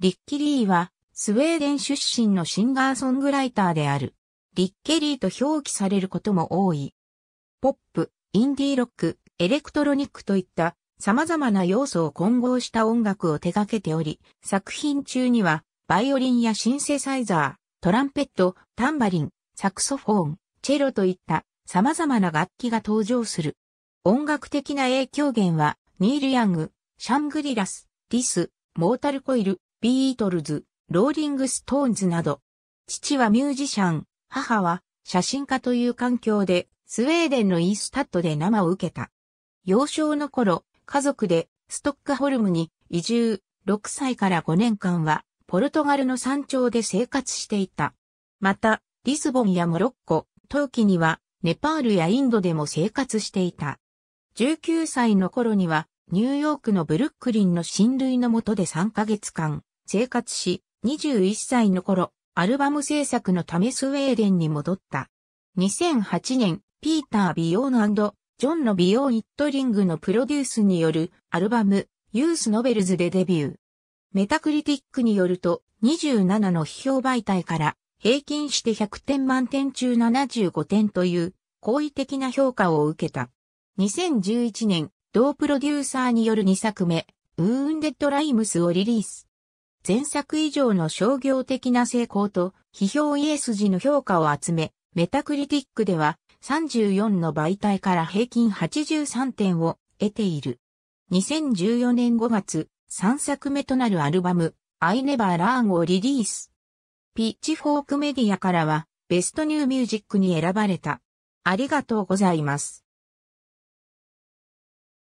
リッキリーは、スウェーデン出身のシンガーソングライターである。リッケリーと表記されることも多い。ポップ、インディーロック、エレクトロニックといった様々な要素を混合した音楽を手掛けており、作品中にはバイオリンやシンセサイザー、トランペット、タンバリン、サクソフォーン、チェロといった様々な楽器が登場する。音楽的な影響源は、ニール・ヤング、シャングリラス、ディス、モータルコイル、ビートルズ、ローリングストーンズなど。父はミュージシャン、母は写真家という環境で、スウェーデンのイースタッドで生を受けた。幼少の頃、家族でストックホルムに移住、6歳から5年間は、ポルトガルの山頂で生活していた。また、リスボンやモロッコ、冬季には、ネパールやインドでも生活していた。19歳の頃には、ニューヨークのブルックリンの親類のもとで3ヶ月間、生活し、21歳の頃、アルバム制作のためスウェーデンに戻った。2008年、ピーター・ビヨーンジョンのビヨーン・イットリングのプロデュースによるアルバム、ユース・ノベルズでデビュー。メタクリティックによると、27の批評媒体から平均して100点満点中75点という好意的な評価を受けた。2011年、同プロデューサーによる2作目、ウーンデッド・ライムスをリリース。前作以上の商業的な成功と、批評家筋の評価を集め、メタクリティックでは34の媒体から平均83点を得ている。2014年5月、3作目となるアルバム、I Never Learn をリリース。ピッチフォークメディアからは、ベストニューミュージックに選ばれた。ありがとうございます。